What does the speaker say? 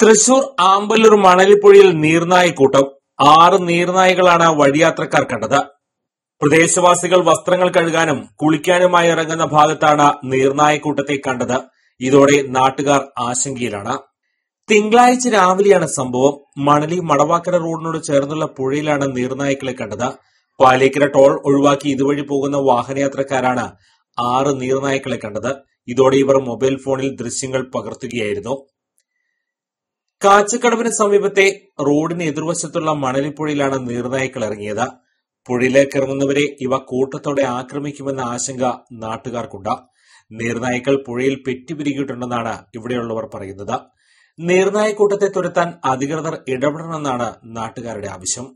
തൃശൂർ ആമ്പല്ലൂർ മണലിപ്പുഴയിൽ കൂട്ടം ആറ് നീർനായകളാണ് വഴിയാത്രക്കാർ കണ്ടത് പ്രദേശവാസികൾ വസ്ത്രങ്ങൾ കഴുകാനും കുളിക്കാനുമായി ഇറങ്ങുന്ന ഭാഗത്താണ് നീർനായക്കൂട്ടത്തെ കണ്ടത് ഇതോടെ നാട്ടുകാർ ആശങ്കയിലാണ് തിങ്കളാഴ്ച രാവിലെയാണ് സംഭവം മണലി മടവാക്കര റോഡിനോട് ചേർന്നുള്ള പുഴയിലാണ് നീർനായ്ക്കളെ കണ്ടത് പാലേക്കര ടോൾ ഒഴിവാക്കി ഇതുവഴി പോകുന്ന വാഹനയാത്രക്കാരാണ് ആറ് നീർനായ്ക്കളെ കണ്ടത് ഇതോടെ ഇവർ മൊബൈൽ ഫോണിൽ ദൃശ്യങ്ങൾ പകർത്തുകയായിരുന്നു കാച്ചക്കടവിന് സമീപത്തെ റോഡിന് എതിർവശത്തുള്ള മണലിപ്പുഴയിലാണ് നീർനായ്ക്കൾ ഇറങ്ങിയത് പുഴയിലേക്ക് ഇറങ്ങുന്നവരെ ഇവ കൂട്ടത്തോടെ ആക്രമിക്കുമെന്ന ആശങ്ക നാട്ടുകാർക്കുണ്ട് നീർനായ്ക്കൾ പുഴയിൽ പെറ്റുപിരികിയിട്ടുണ്ടെന്നാണ് ഇവിടെയുള്ളവർ പറയുന്നത് കൂട്ടത്തെ തുരത്താൻ അധികൃതർ ഇടപെടണമെന്നാണ് നാട്ടുകാരുടെ ആവശ്യം